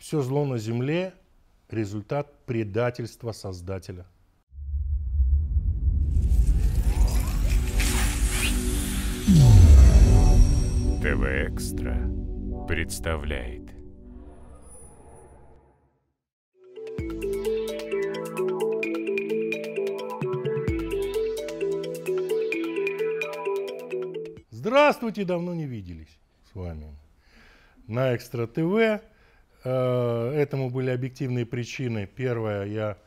Все зло на земле – результат предательства Создателя. ТВ Экстра представляет. Здравствуйте, давно не виделись с вами на Экстра ТВ. Э, этому были объективные причины. Первое, я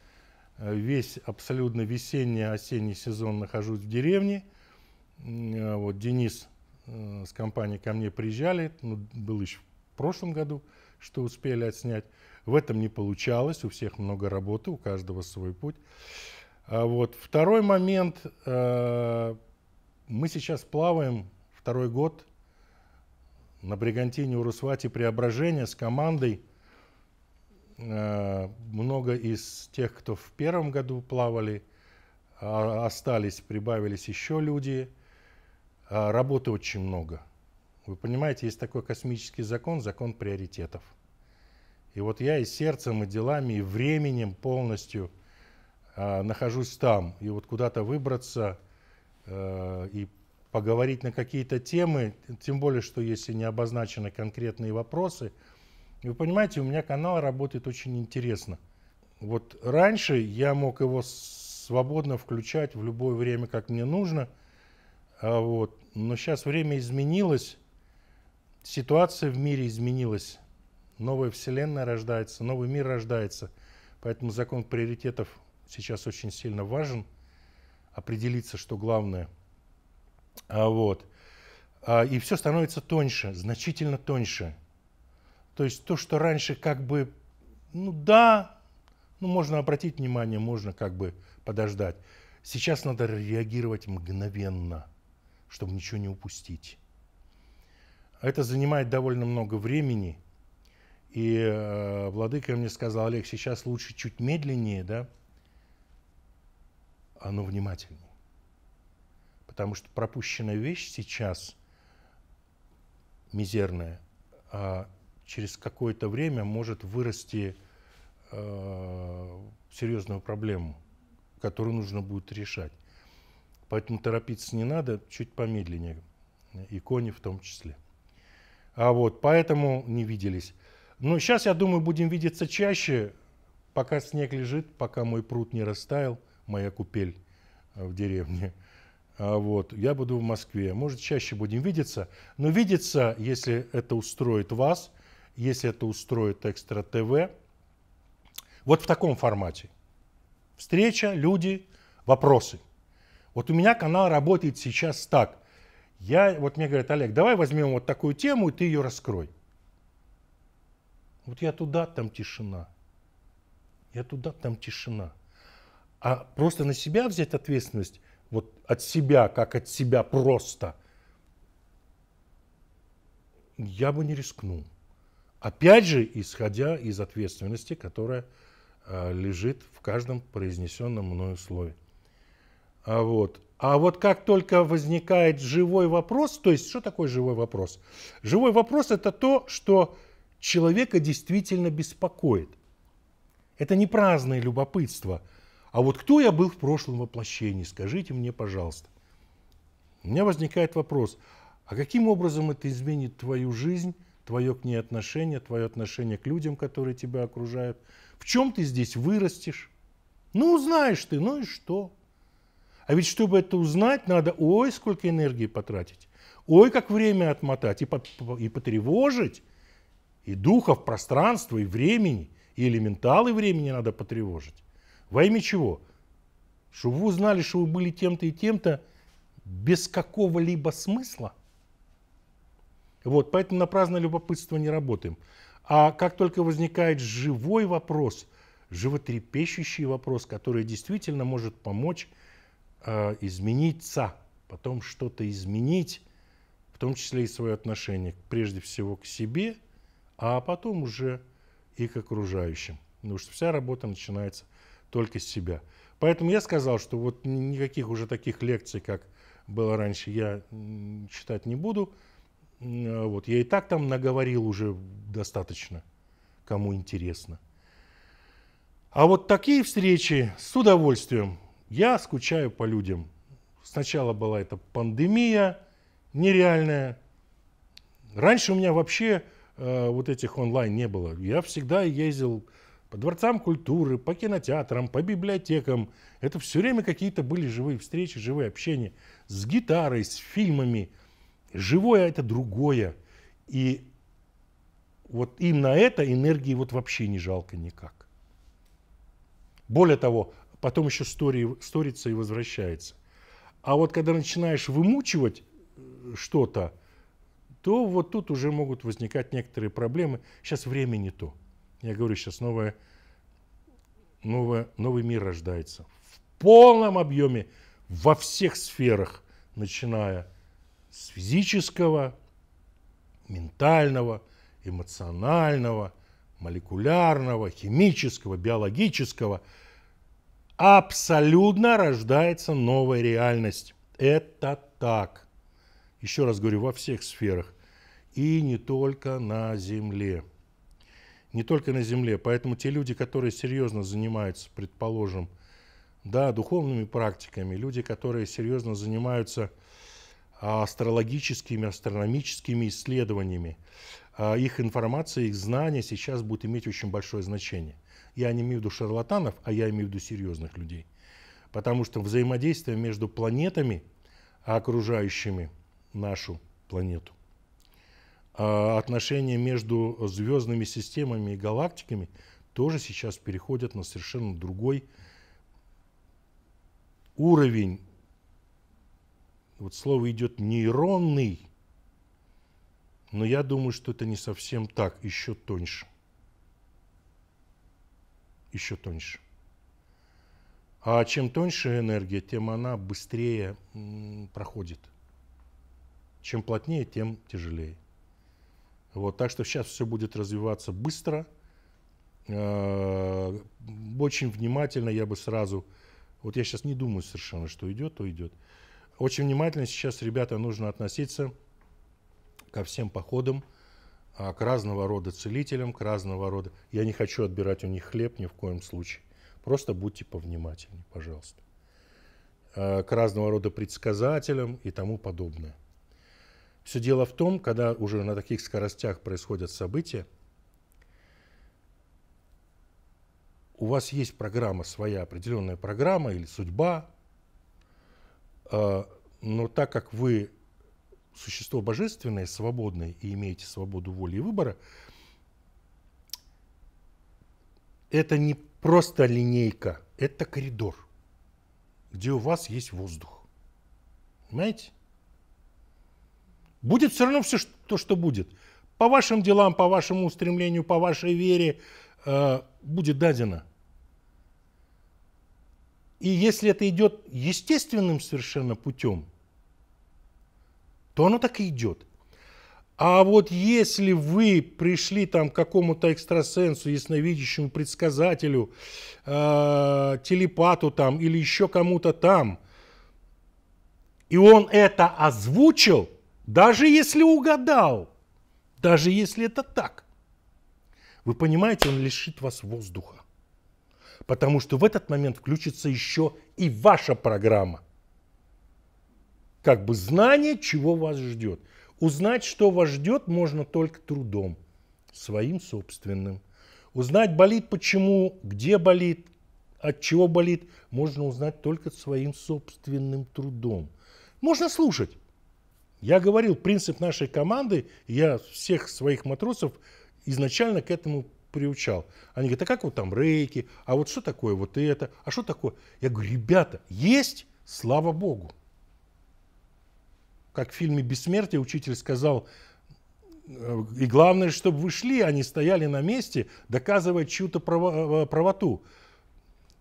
э, весь абсолютно весенний-осенний сезон нахожусь в деревне. Э, вот Денис с компанией ко мне приезжали, ну, был еще в прошлом году, что успели отснять. В этом не получалось, у всех много работы, у каждого свой путь. А вот. Второй момент, мы сейчас плаваем второй год на бригантине Урусвати Преображение с командой. Э, много из тех, кто в первом году плавали, а, остались, прибавились еще люди. Э, работы очень много. Вы понимаете, есть такой космический закон, закон приоритетов. И вот я и сердцем, и делами, и временем полностью э, нахожусь там. И вот куда-то выбраться и поговорить на какие-то темы, тем более, что если не обозначены конкретные вопросы. Вы понимаете, у меня канал работает очень интересно. Вот раньше я мог его свободно включать в любое время, как мне нужно. А вот. Но сейчас время изменилось, ситуация в мире изменилась. Новая вселенная рождается, новый мир рождается. Поэтому закон приоритетов сейчас очень сильно важен. Определиться, что главное – а, вот. А, и все становится тоньше, значительно тоньше. То есть то, что раньше как бы, ну да, ну можно обратить внимание, можно как бы подождать. Сейчас надо реагировать мгновенно, чтобы ничего не упустить. Это занимает довольно много времени. И э, владыка мне сказал, Олег, сейчас лучше чуть медленнее, да, но внимательнее. Потому что пропущенная вещь сейчас мизерная, а через какое-то время может вырасти э, серьезную проблему, которую нужно будет решать. Поэтому торопиться не надо, чуть помедленнее, и кони в том числе. А вот, поэтому не виделись. Но сейчас, я думаю, будем видеться чаще, пока снег лежит, пока мой пруд не растаял, моя купель э, в деревне. А вот, я буду в Москве. Может, чаще будем видеться. Но видеться, если это устроит вас, если это устроит Экстра ТВ, вот в таком формате. Встреча, люди, вопросы. Вот у меня канал работает сейчас так. Я, вот мне говорят, Олег, давай возьмем вот такую тему, и ты ее раскрой. Вот я туда, там тишина. Я туда, там тишина. А просто на себя взять ответственность – вот от себя, как от себя просто, я бы не рискнул. Опять же, исходя из ответственности, которая э, лежит в каждом произнесенном мною слове. А вот. а вот как только возникает живой вопрос, то есть что такое живой вопрос? Живой вопрос – это то, что человека действительно беспокоит. Это не праздное любопытство – а вот кто я был в прошлом воплощении, скажите мне, пожалуйста. У меня возникает вопрос, а каким образом это изменит твою жизнь, твое к ней отношение, твое отношение к людям, которые тебя окружают? В чем ты здесь вырастешь? Ну, узнаешь ты, ну и что? А ведь, чтобы это узнать, надо ой, сколько энергии потратить, ой, как время отмотать и, по, и потревожить, и духов пространства, и времени, и элементалы времени надо потревожить. Во имя чего? Чтобы вы узнали, что вы были тем-то и тем-то, без какого-либо смысла. Вот, поэтому на праздное любопытство не работаем. А как только возникает живой вопрос, животрепещущий вопрос, который действительно может помочь э, измениться, потом что-то изменить, в том числе и свое отношение, прежде всего к себе, а потом уже и к окружающим. Потому что вся работа начинается только с себя. Поэтому я сказал, что вот никаких уже таких лекций, как было раньше, я читать не буду. А вот, я и так там наговорил уже достаточно, кому интересно. А вот такие встречи с удовольствием. Я скучаю по людям. Сначала была эта пандемия нереальная. Раньше у меня вообще э, вот этих онлайн не было. Я всегда ездил по дворцам культуры, по кинотеатрам, по библиотекам. Это все время какие-то были живые встречи, живые общения с гитарой, с фильмами. Живое это другое. И вот им на это энергии вот вообще не жалко никак. Более того, потом еще стори, сторится и возвращается. А вот когда начинаешь вымучивать э, что-то, то вот тут уже могут возникать некоторые проблемы. Сейчас время не то я говорю, сейчас новое, новое, новый мир рождается. В полном объеме, во всех сферах, начиная с физического, ментального, эмоционального, молекулярного, химического, биологического. Абсолютно рождается новая реальность. Это так. Еще раз говорю, во всех сферах. И не только на Земле не только на земле. Поэтому те люди, которые серьезно занимаются, предположим, да, духовными практиками, люди, которые серьезно занимаются а, астрологическими, астрономическими исследованиями, а, их информация, их знания сейчас будут иметь очень большое значение. Я не имею в виду шарлатанов, а я имею в виду серьезных людей. Потому что взаимодействие между планетами, а, окружающими нашу планету, а отношения между звездными системами и галактиками тоже сейчас переходят на совершенно другой уровень. Вот слово идет нейронный, но я думаю, что это не совсем так, еще тоньше. Еще тоньше. А чем тоньше энергия, тем она быстрее проходит. Чем плотнее, тем тяжелее. Вот, так что сейчас все будет развиваться быстро. Э, очень внимательно я бы сразу... Вот я сейчас не думаю совершенно, что идет, то идет. Очень внимательно сейчас, ребята, нужно относиться ко всем походам, а, к разного рода целителям, к разного рода... Я не хочу отбирать у них хлеб ни в коем случае. Просто будьте повнимательнее, пожалуйста. Э, к разного рода предсказателям и тому подобное. Все дело в том, когда уже на таких скоростях происходят события, у вас есть программа своя, определенная программа или судьба, а, но так как вы существо божественное, свободное и имеете свободу воли и выбора, это не просто линейка, это коридор, где у вас есть воздух. Понимаете? Будет все равно все то, что будет. По вашим делам, по вашему устремлению, по вашей вере э, будет дадено. И если это идет естественным совершенно путем, то оно так и идет. А вот если вы пришли там к какому-то экстрасенсу, ясновидящему, предсказателю, э, телепату там или еще кому-то там, и он это озвучил – даже если угадал, даже если это так, вы понимаете, он лишит вас воздуха. Потому что в этот момент включится еще и ваша программа. Как бы знание, чего вас ждет. Узнать, что вас ждет, можно только трудом, своим собственным. Узнать, болит почему, где болит, от чего болит, можно узнать только своим собственным трудом. Можно слушать, я говорил, принцип нашей команды, я всех своих матросов изначально к этому приучал. Они говорят, а как вот там рейки, а вот что такое вот это, а что такое? Я говорю, ребята, есть, слава богу. Как в фильме «Бессмертие» учитель сказал, «Э, и главное, чтобы вы шли, а не стояли на месте, доказывая чью-то э, правоту.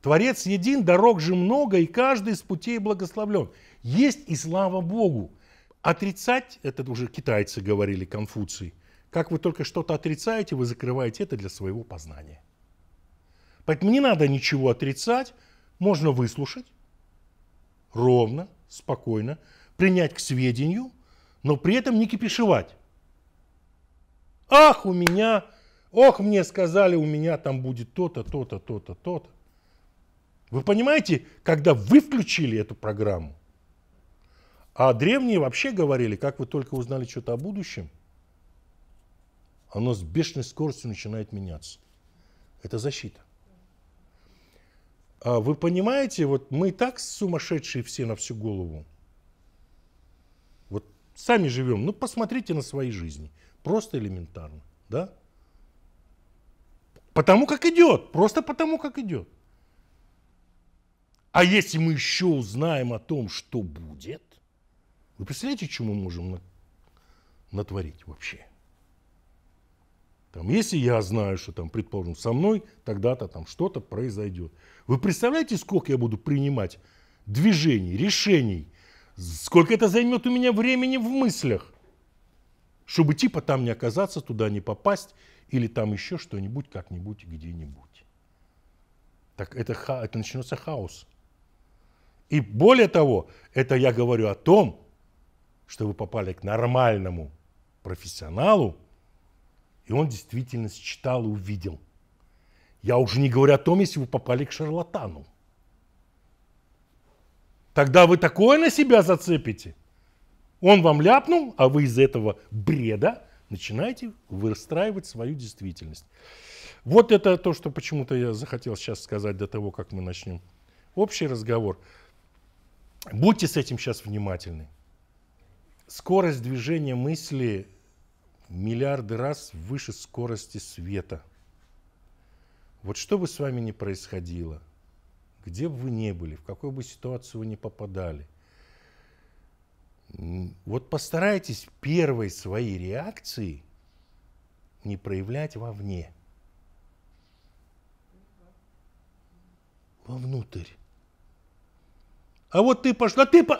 Творец един, дорог же много, и каждый из путей благословлен. Есть и слава Богу. Отрицать, это уже китайцы говорили, Конфуций, как вы только что-то отрицаете, вы закрываете это для своего познания. Поэтому не надо ничего отрицать, можно выслушать ровно, спокойно, принять к сведению, но при этом не кипишевать. Ах, у меня, ох, мне сказали, у меня там будет то-то, то-то, то-то, то-то. Вы понимаете, когда вы включили эту программу, а древние вообще говорили, как вы только узнали что-то о будущем, оно с бешеной скоростью начинает меняться. Это защита. А вы понимаете, вот мы и так сумасшедшие все на всю голову. Вот сами живем. Ну, посмотрите на свои жизни. Просто элементарно. Да? Потому как идет. Просто потому как идет. А если мы еще узнаем о том, что будет, вы представляете, что мы можем натворить вообще? Там, если я знаю, что там, предположим, со мной тогда-то там что-то произойдет. Вы представляете, сколько я буду принимать движений, решений, сколько это займет у меня времени в мыслях, чтобы типа там не оказаться, туда не попасть или там еще что-нибудь, как-нибудь, где-нибудь. Так это, это начнется хаос. И более того, это я говорю о том, что вы попали к нормальному профессионалу, и он действительно считал и увидел. Я уже не говорю о том, если вы попали к шарлатану. Тогда вы такое на себя зацепите. Он вам ляпнул, а вы из этого бреда начинаете выстраивать свою действительность. Вот это то, что почему-то я захотел сейчас сказать до того, как мы начнем общий разговор. Будьте с этим сейчас внимательны скорость движения мысли миллиарды раз выше скорости света. Вот что бы с вами ни происходило, где бы вы ни были, в какую бы ситуацию вы ни попадали, вот постарайтесь первой своей реакции не проявлять вовне, вовнутрь. А вот ты пошла, ты по...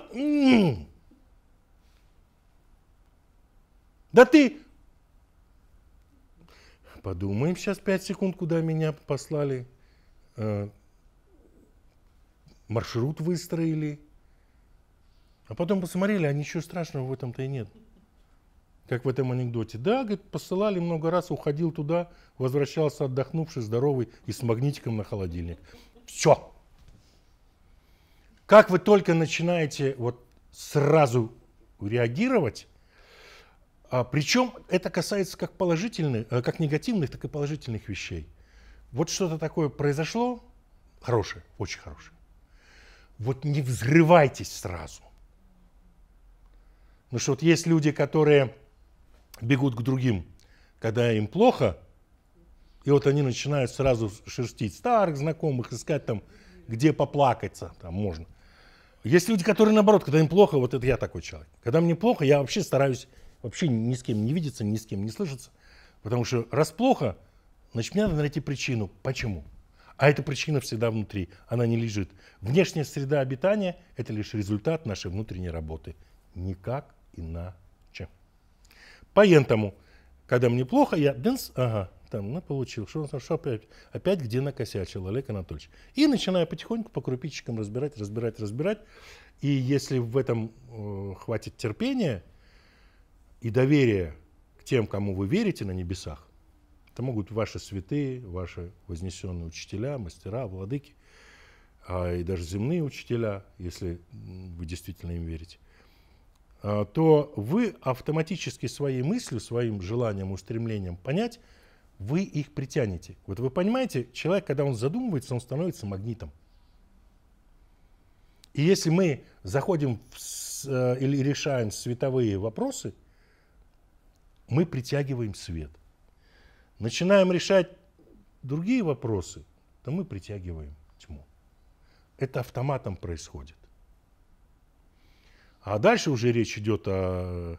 Да ты... Подумаем сейчас 5 секунд, куда меня послали. Э, маршрут выстроили. А потом посмотрели, а ничего страшного в этом-то и нет. Как в этом анекдоте. Да, говорит, посылали много раз, уходил туда, возвращался отдохнувший, здоровый и с магнитиком на холодильник. Все. Как вы только начинаете вот сразу реагировать, а, причем это касается как положительных, э, как негативных, так и положительных вещей. Вот что-то такое произошло, хорошее, очень хорошее. Вот не взрывайтесь сразу. Ну что вот есть люди, которые бегут к другим, когда им плохо, и вот они начинают сразу шерстить старых знакомых, искать там, где поплакаться, там можно. Есть люди, которые наоборот, когда им плохо, вот это я такой человек. Когда мне плохо, я вообще стараюсь вообще ни с кем не видится, ни с кем не слышится. Потому что раз плохо, значит, мне надо найти причину. Почему? А эта причина всегда внутри, она не лежит. Внешняя среда обитания – это лишь результат нашей внутренней работы. Никак иначе. Поэтому, когда мне плохо, я дэнс, ага, там, ну, получил, что, что опять, опять где накосячил Олег Анатольевич. И начинаю потихоньку по крупичкам разбирать, разбирать, разбирать. И если в этом э, хватит терпения, и доверие к тем, кому вы верите на небесах, это могут ваши святые, ваши вознесенные учителя, мастера, владыки, а и даже земные учителя, если вы действительно им верите, а, то вы автоматически своей мыслью, своим желанием, устремлением понять, вы их притянете. Вот вы понимаете, человек, когда он задумывается, он становится магнитом. И если мы заходим в, э, или решаем световые вопросы, мы притягиваем свет. Начинаем решать другие вопросы, то мы притягиваем тьму. Это автоматом происходит. А дальше уже речь идет о...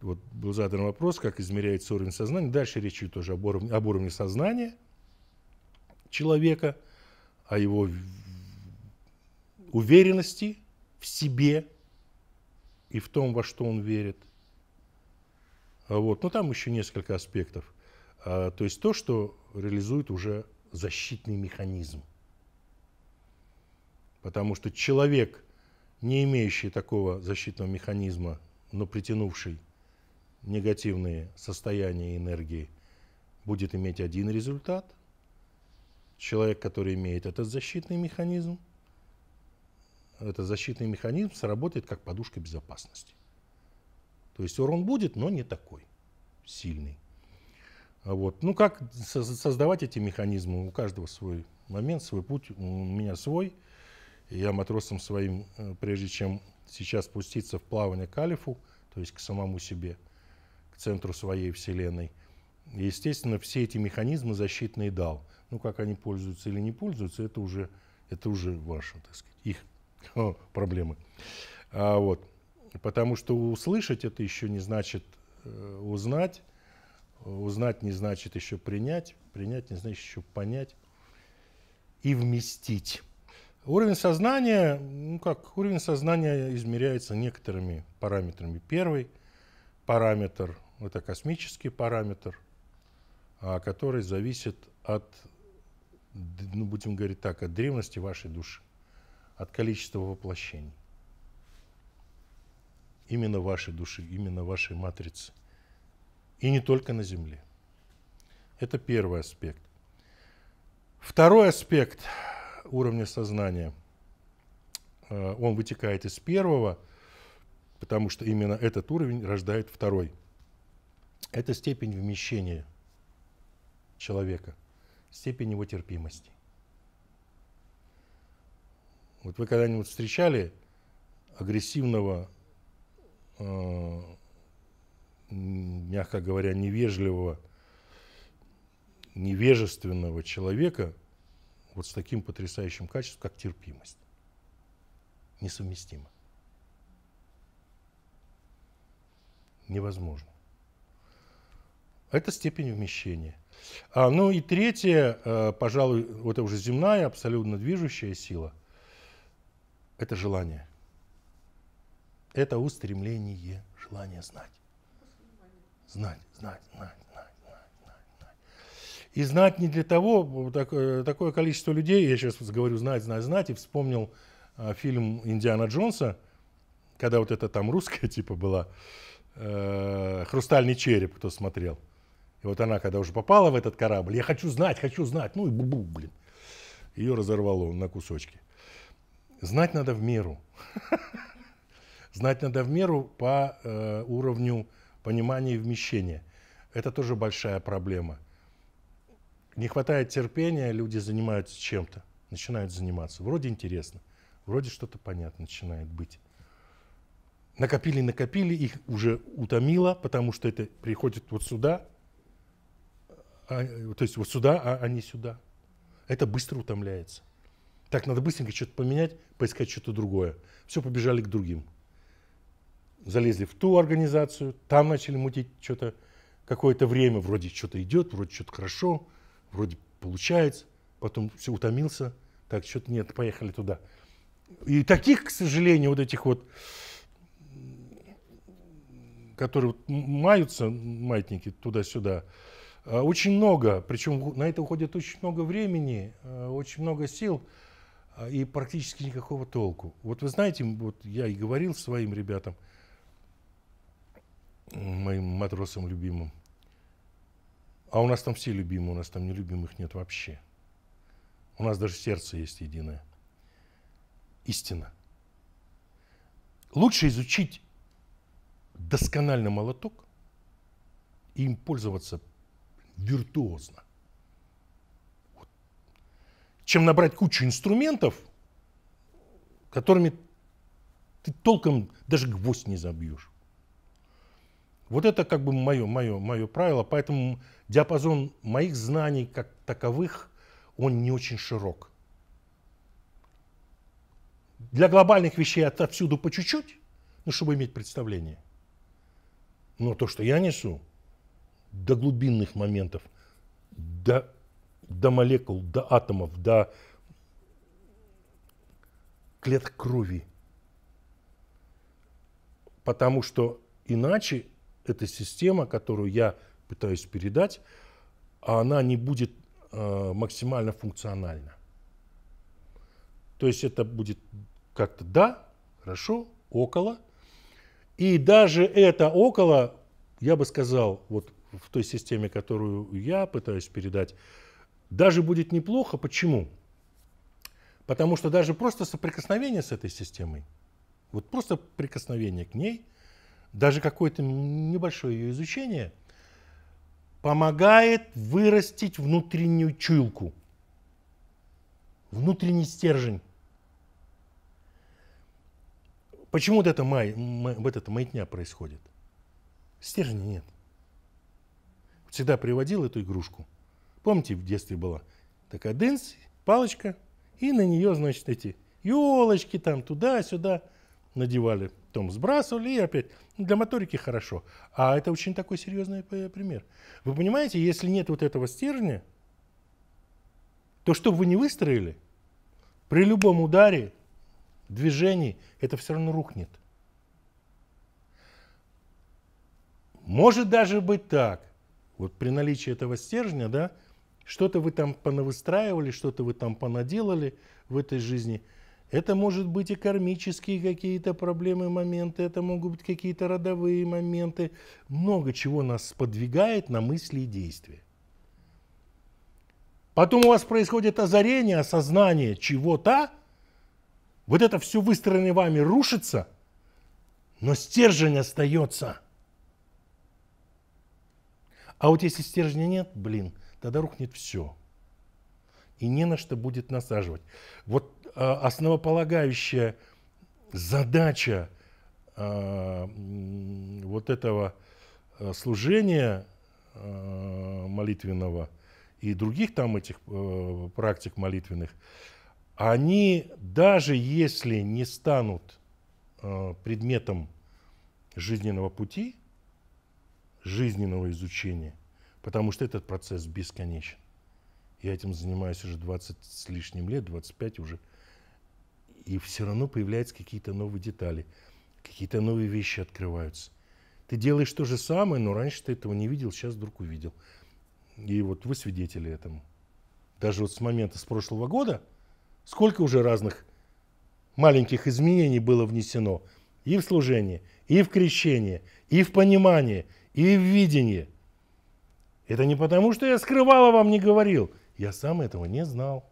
Вот был задан вопрос, как измеряется уровень сознания. Дальше речь идет тоже об уровне, об уровне сознания человека, о его уверенности в себе и в том, во что он верит. А вот. Но ну, там еще несколько аспектов. А, то есть то, что реализует уже защитный механизм. Потому что человек, не имеющий такого защитного механизма, но притянувший негативные состояния энергии, будет иметь один результат. Человек, который имеет этот защитный механизм, этот защитный механизм сработает как подушка безопасности. То есть урон будет, но не такой сильный. А вот. Ну, как создавать эти механизмы? У каждого свой момент, свой путь. У меня свой. Я матросом своим, э, прежде чем сейчас спуститься в плавание к Алифу, то есть к самому себе, к центру своей вселенной, естественно, все эти механизмы защитные дал. Ну, как они пользуются или не пользуются, это уже, это уже ваши, так сказать, их проблемы. А, вот. Потому что услышать это еще не значит э, узнать, э, узнать не значит еще принять, принять не значит еще понять и вместить. Уровень сознания, ну как, уровень сознания измеряется некоторыми параметрами. Первый параметр – это космический параметр, а, который зависит от, ну будем говорить так, от древности вашей души, от количества воплощений именно вашей души, именно вашей матрицы. И не только на Земле. Это первый аспект. Второй аспект уровня сознания, э, он вытекает из первого, потому что именно этот уровень рождает второй. Это степень вмещения человека, степень его терпимости. Вот вы когда-нибудь встречали агрессивного Э, мягко говоря, невежливого, невежественного человека вот с таким потрясающим качеством, как терпимость. Несовместимо. Невозможно. Это степень вмещения. А, ну и третье, э, пожалуй, вот это уже земная, абсолютно движущая сила, это желание. Это устремление, желание знать. Знать, знать, знать, знать, знать, знать, И знать не для того, такое, э, такое количество людей, я сейчас говорю знать, знать, знать, и вспомнил э, фильм Индиана Джонса, когда вот это там русская типа была, э, «Хрустальный череп», кто смотрел. И вот она, когда уже попала в этот корабль, я хочу знать, хочу знать, ну и бу-бу-бу, блин. Ее разорвало на кусочки. Знать надо в меру. Знать надо в меру по э, уровню понимания и вмещения. Это тоже большая проблема. Не хватает терпения, люди занимаются чем-то, начинают заниматься. Вроде интересно, вроде что-то понятно начинает быть. Накопили, накопили, их уже утомило, потому что это приходит вот сюда, а, то есть вот сюда, а, а не сюда. Это быстро утомляется. Так, надо быстренько что-то поменять, поискать что-то другое. Все, побежали к другим залезли в ту организацию, там начали мутить что-то какое-то время, вроде что-то идет, вроде что-то хорошо, вроде получается, потом все утомился, так, что-то нет, поехали туда. И таких, к сожалению, вот этих вот, которые вот маются, маятники туда-сюда, э, очень много, причем на это уходит очень много времени, э, очень много сил э, и практически никакого толку. Вот вы знаете, вот я и говорил своим ребятам – моим матросам любимым. А у нас там все любимые, у нас там нелюбимых нет вообще. У нас даже сердце есть единое. Истина. Лучше изучить досконально молоток и им пользоваться виртуозно. Вот. Чем набрать кучу инструментов, которыми ты толком даже гвоздь не забьешь. Вот это как бы мое, мое, мое правило, поэтому диапазон моих знаний как таковых, он не очень широк. Для глобальных вещей отовсюду по чуть-чуть, ну, чтобы иметь представление. Но то, что я несу, до глубинных моментов, до, до молекул, до атомов, до клеток крови. Потому что иначе эта система, которую я пытаюсь передать, а она не будет э, максимально функциональна. То есть это будет как-то да, хорошо, около. И даже это около, я бы сказал, вот в той системе, которую я пытаюсь передать, даже будет неплохо. Почему? Потому что даже просто соприкосновение с этой системой, вот просто прикосновение к ней – даже какое-то небольшое ее изучение помогает вырастить внутреннюю чуйку, внутренний стержень. Почему вот это, май, вот это маятня происходит? Стержня нет. Всегда приводил эту игрушку. Помните, в детстве была такая дынс, палочка, и на нее, значит, эти елочки там туда-сюда надевали потом сбрасывали и опять. Ну, для моторики хорошо. А это очень такой серьезный э, пример. Вы понимаете, если нет вот этого стержня, то что бы вы не выстроили, при любом ударе, движении, это все равно рухнет. Может даже быть так, вот при наличии этого стержня, да, что-то вы там понавыстраивали, что-то вы там понаделали в этой жизни – это может быть и кармические какие-то проблемы, моменты, это могут быть какие-то родовые моменты. Много чего нас подвигает на мысли и действия. Потом у вас происходит озарение, осознание чего-то. Вот это все выстроенное вами рушится, но стержень остается. А вот если стержня нет, блин, тогда рухнет все. И не на что будет насаживать. Вот Э, основополагающая задача э, вот этого э, служения молитвенного и других там этих практик молитвенных, они даже если не станут предметом жизненного пути, жизненного изучения, потому что этот процесс бесконечен. Я этим занимаюсь уже 20 с лишним лет, 25 уже и все равно появляются какие-то новые детали, какие-то новые вещи открываются. Ты делаешь то же самое, но раньше ты этого не видел, сейчас вдруг увидел. И вот вы свидетели этому. Даже вот с момента с прошлого года, сколько уже разных маленьких изменений было внесено и в служение, и в крещение, и в понимание, и в видение. Это не потому, что я скрывал, а вам не говорил. Я сам этого не знал.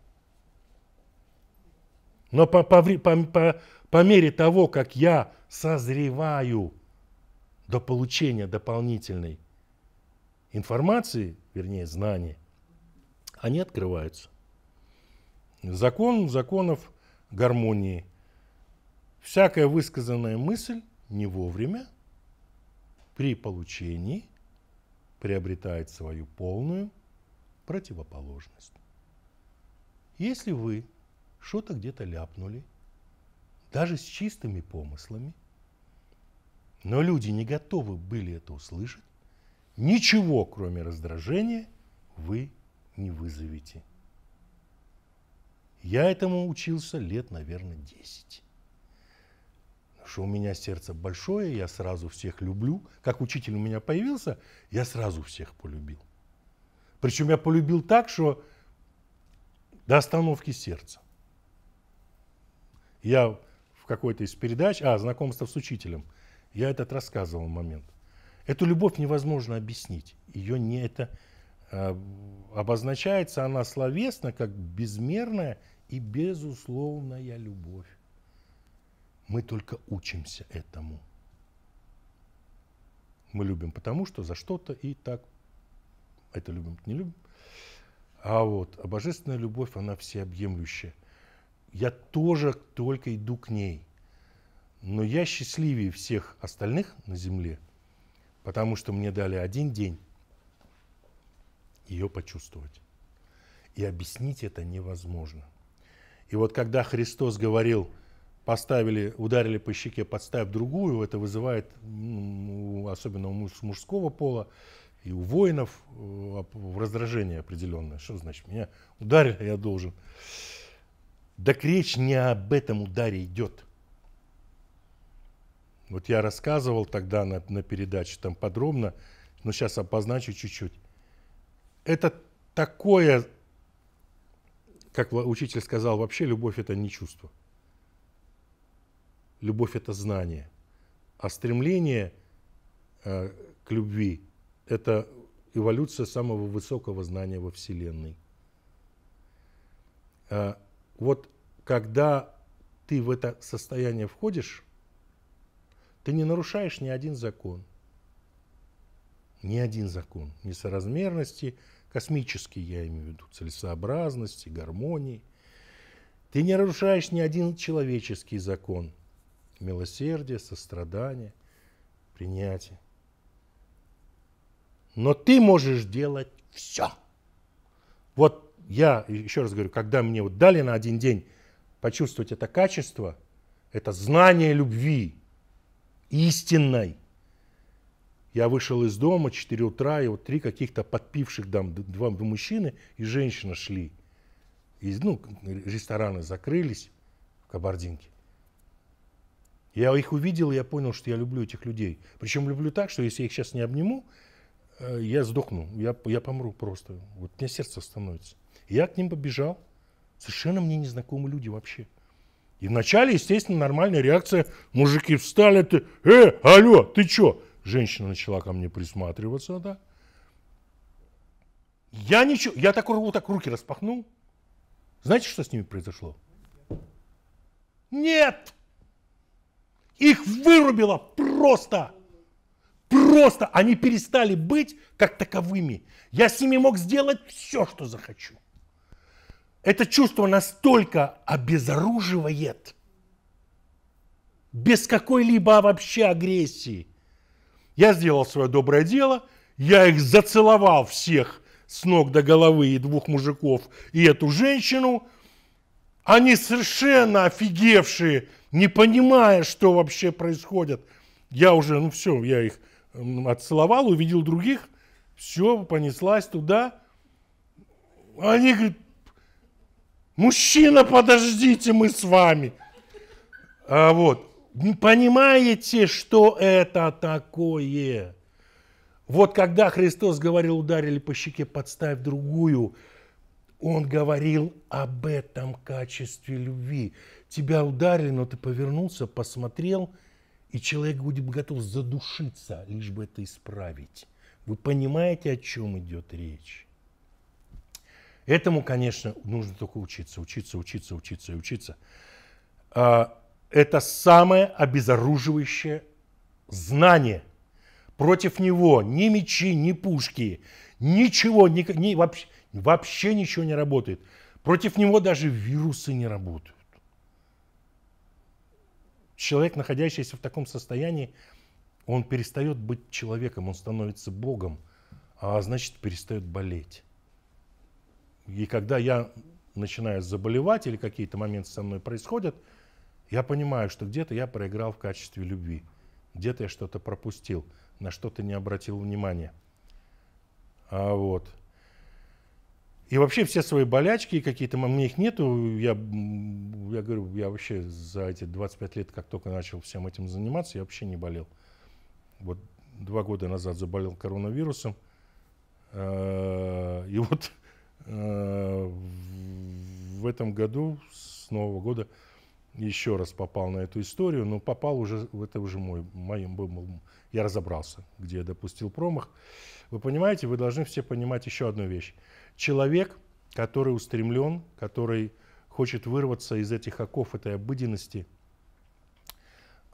Но по, по, по, по, по мере того, как я созреваю до получения дополнительной информации, вернее знаний, они открываются. Закон законов гармонии. Всякая высказанная мысль не вовремя при получении приобретает свою полную противоположность. Если вы что-то где-то ляпнули, даже с чистыми помыслами. Но люди не готовы были это услышать. Ничего, кроме раздражения, вы не вызовете. Я этому учился лет, наверное, десять. что у меня сердце большое, я сразу всех люблю. Как учитель у меня появился, я сразу всех полюбил. Причем я полюбил так, что до остановки сердца. Я в какой-то из передач, а, знакомство с учителем, я этот рассказывал момент. Эту любовь невозможно объяснить. Ее не это э, обозначается она словесно как безмерная и безусловная любовь. Мы только учимся этому. Мы любим потому, что за что-то и так это любим, не любим. А вот а божественная любовь, она всеобъемлющая я тоже только иду к ней. Но я счастливее всех остальных на земле, потому что мне дали один день ее почувствовать. И объяснить это невозможно. И вот когда Христос говорил, поставили, ударили по щеке, подставь другую, это вызывает, особенно у мужского пола, и у воинов э, раздражение определенное. Что значит, меня ударили, я должен. Так речь не об этом ударе идет. Вот я рассказывал тогда на, на передаче там подробно, но сейчас обозначу чуть-чуть. Это такое, как учитель сказал, вообще любовь это не чувство. Любовь это знание. А стремление э, к любви это эволюция самого высокого знания во Вселенной. А вот когда ты в это состояние входишь, ты не нарушаешь ни один закон. Ни один закон. Несоразмерности, космический я имею в виду, целесообразности, гармонии. Ты не нарушаешь ни один человеческий закон. милосердия, сострадания, принятия. Но ты можешь делать все. Вот я, еще раз говорю, когда мне вот дали на один день почувствовать это качество, это знание любви истинной, я вышел из дома, 4 утра, и вот три каких-то подпивших там, два мужчины и женщина шли. И, ну, рестораны закрылись в Кабардинке. Я их увидел, и я понял, что я люблю этих людей. Причем люблю так, что если я их сейчас не обниму, э, я сдохну, я, я помру просто. Вот у меня сердце остановится. Я к ним побежал. Совершенно мне незнакомые люди вообще. И вначале, естественно, нормальная реакция. Мужики встали, ты, э, алло, ты чё? Женщина начала ко мне присматриваться, да. Я ничего, я так, вот так руки распахнул. Знаете, что с ними произошло? Нет! Их вырубило просто! Просто они перестали быть как таковыми. Я с ними мог сделать все, что захочу. Это чувство настолько обезоруживает, без какой-либо вообще агрессии. Я сделал свое доброе дело, я их зацеловал всех с ног до головы и двух мужиков, и эту женщину. Они совершенно офигевшие, не понимая, что вообще происходит. Я уже, ну все, я их отцеловал, увидел других, все, понеслась туда. Они говорят, Мужчина, подождите, мы с вами. А вот, понимаете, что это такое? Вот когда Христос говорил, ударили по щеке, подставь другую, он говорил об этом качестве любви. Тебя ударили, но ты повернулся, посмотрел, и человек будет готов задушиться, лишь бы это исправить. Вы понимаете, о чем идет речь? Этому, конечно, нужно только учиться, учиться, учиться, учиться и учиться. А, это самое обезоруживающее знание. Против него ни мечи, ни пушки, ничего, ни, ни, вообще, вообще ничего не работает. Против него даже вирусы не работают. Человек, находящийся в таком состоянии, он перестает быть человеком, он становится Богом, а значит перестает болеть. И когда я начинаю заболевать или какие-то моменты со мной происходят, я понимаю, что где-то я проиграл в качестве любви, где-то я что-то пропустил, на что-то не обратил внимания. А вот. И вообще все свои болячки какие-то, у их нету, я, я говорю, я вообще за эти 25 лет, как только начал всем этим заниматься, я вообще не болел. Вот два года назад заболел коронавирусом, э, и вот в этом году, с Нового года, еще раз попал на эту историю, но попал уже, это уже мой, моим был, я разобрался, где я допустил промах. Вы понимаете, вы должны все понимать еще одну вещь. Человек, который устремлен, который хочет вырваться из этих оков, этой обыденности,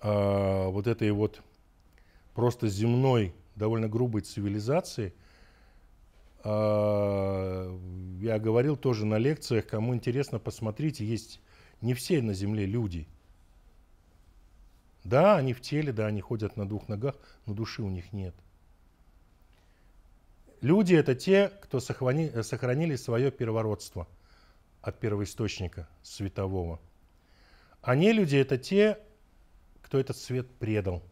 а, вот этой вот просто земной, довольно грубой цивилизации, а, я говорил тоже на лекциях, кому интересно, посмотрите, есть не все на земле люди. Да, они в теле, да, они ходят на двух ногах, но души у них нет. Люди – это те, кто сохрани, сохранили свое первородство от первоисточника светового. А не люди – это те, кто этот свет предал.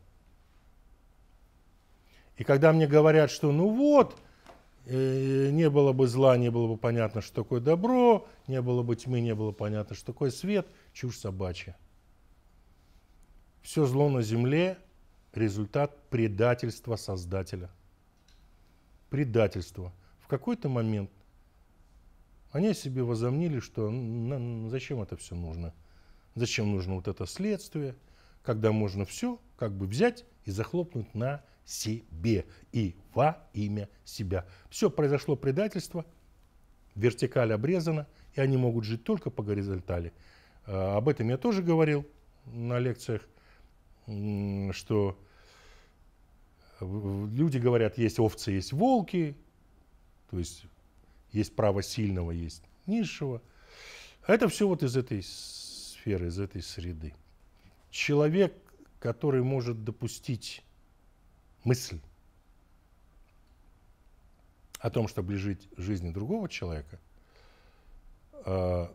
И когда мне говорят, что ну вот – Э, не было бы зла, не было бы понятно, что такое добро, не было бы тьмы, не было понятно, что такое свет, чушь собачья. Все зло на земле – результат предательства Создателя. Предательство. В какой-то момент они себе возомнили, что зачем это все нужно? Зачем нужно вот это следствие, когда можно все как бы взять и захлопнуть на себе и во имя себя. Все, произошло предательство, вертикаль обрезана, и они могут жить только по горизонтали. А, об этом я тоже говорил на лекциях, что люди говорят, есть овцы, есть волки, то есть есть право сильного, есть низшего. Это все вот из этой сферы, из этой среды. Человек, который может допустить мысль о том, чтобы лежить жизни другого человека, э,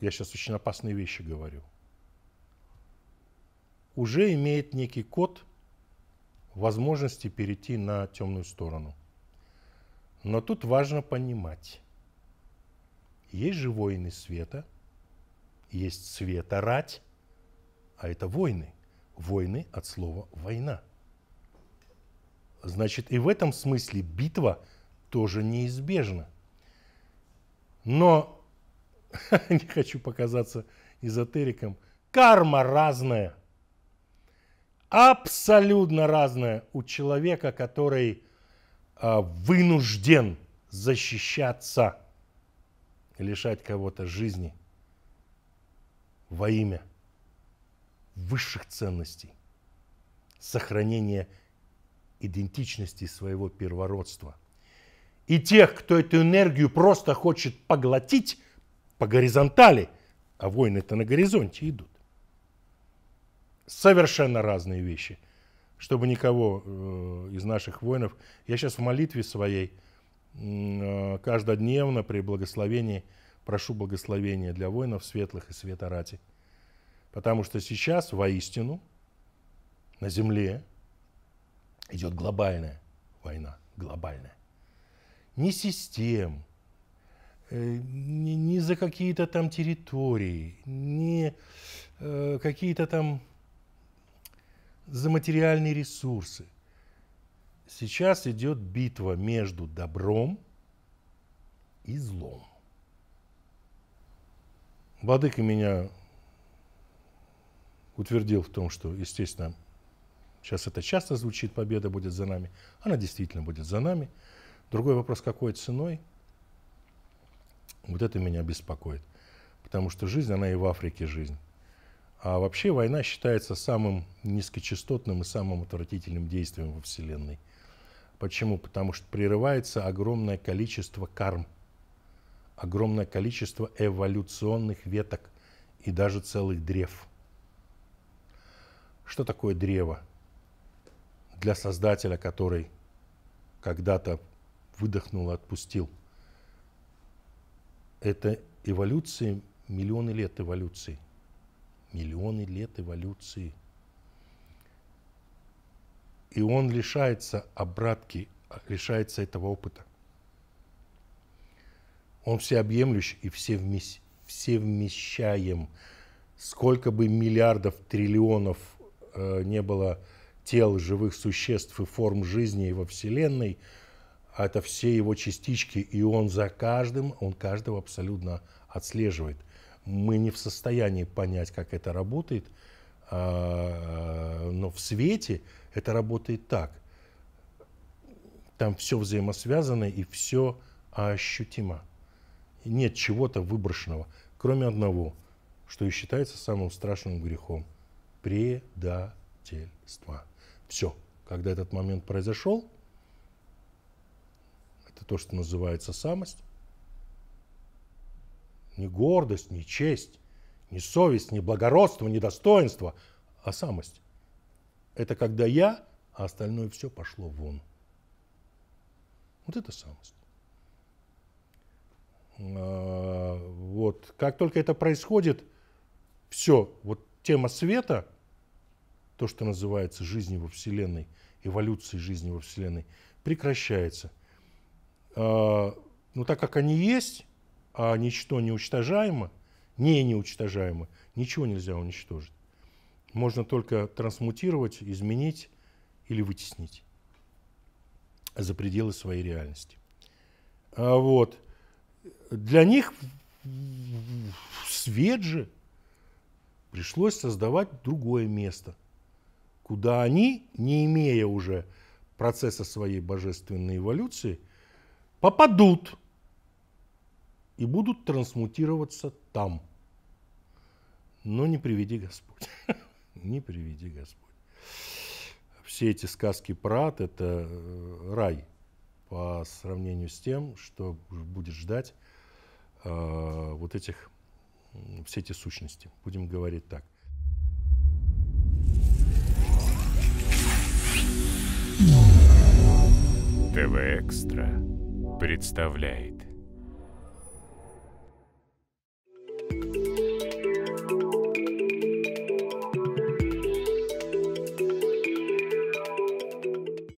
я сейчас очень опасные вещи говорю, уже имеет некий код возможности перейти на темную сторону. Но тут важно понимать, есть же воины света, есть света рать, а это войны. Войны от слова «война». Значит, и в этом смысле битва тоже неизбежна. Но, не хочу показаться эзотериком, карма разная. Абсолютно разная у человека, который э, вынужден защищаться, лишать кого-то жизни во имя высших ценностей, сохранения идентичности своего первородства. И тех, кто эту энергию просто хочет поглотить по горизонтали, а войны это на горизонте идут. Совершенно разные вещи. Чтобы никого э, из наших воинов... Я сейчас в молитве своей э, каждодневно при благословении прошу благословения для воинов светлых и светорати. Потому что сейчас, воистину, на земле идет глобальная война, глобальная. Не систем, э, не, не за какие-то там территории, не э, какие-то там за материальные ресурсы. Сейчас идет битва между добром и злом. Владыка меня утвердил в том, что, естественно, Сейчас это часто звучит, победа будет за нами. Она действительно будет за нами. Другой вопрос, какой ценой? Вот это меня беспокоит. Потому что жизнь, она и в Африке жизнь. А вообще война считается самым низкочастотным и самым отвратительным действием во Вселенной. Почему? Потому что прерывается огромное количество карм, огромное количество эволюционных веток и даже целых древ. Что такое древо? для Создателя, который когда-то выдохнул отпустил. Это эволюции, миллионы лет эволюции. Миллионы лет эволюции. И он лишается обратки, лишается этого опыта. Он всеобъемлющ и все вмесь, все вмещаем. Сколько бы миллиардов, триллионов э, не было тел живых существ и форм жизни во Вселенной, а это все его частички, и он за каждым, он каждого абсолютно отслеживает. Мы не в состоянии понять, как это работает, а, но в свете это работает так. Там все взаимосвязано и все ощутимо. Нет чего-то выброшенного, кроме одного, что и считается самым страшным грехом – предательства все. Когда этот момент произошел, это то, что называется самость. Не гордость, не честь, не совесть, не благородство, не достоинство, а самость. Это когда я, а остальное все пошло вон. Вот это самость. А, вот. Как только это происходит, все, вот тема света – то, что называется жизнью во Вселенной, эволюцией жизни во Вселенной, прекращается. А, но так как они есть, а ничто не уничтожаемо, не неуничтожаемо, ничего нельзя уничтожить. Можно только трансмутировать, изменить или вытеснить за пределы своей реальности. А вот. Для них свет же пришлось создавать другое место – куда они, не имея уже процесса своей божественной эволюции, попадут и будут трансмутироваться там. Но не приведи Господь. Не приведи Господь. Все эти сказки про ад – это э, рай по сравнению с тем, что будет ждать э, вот этих, все эти сущности. Будем говорить так. ТВ Экстра представляет.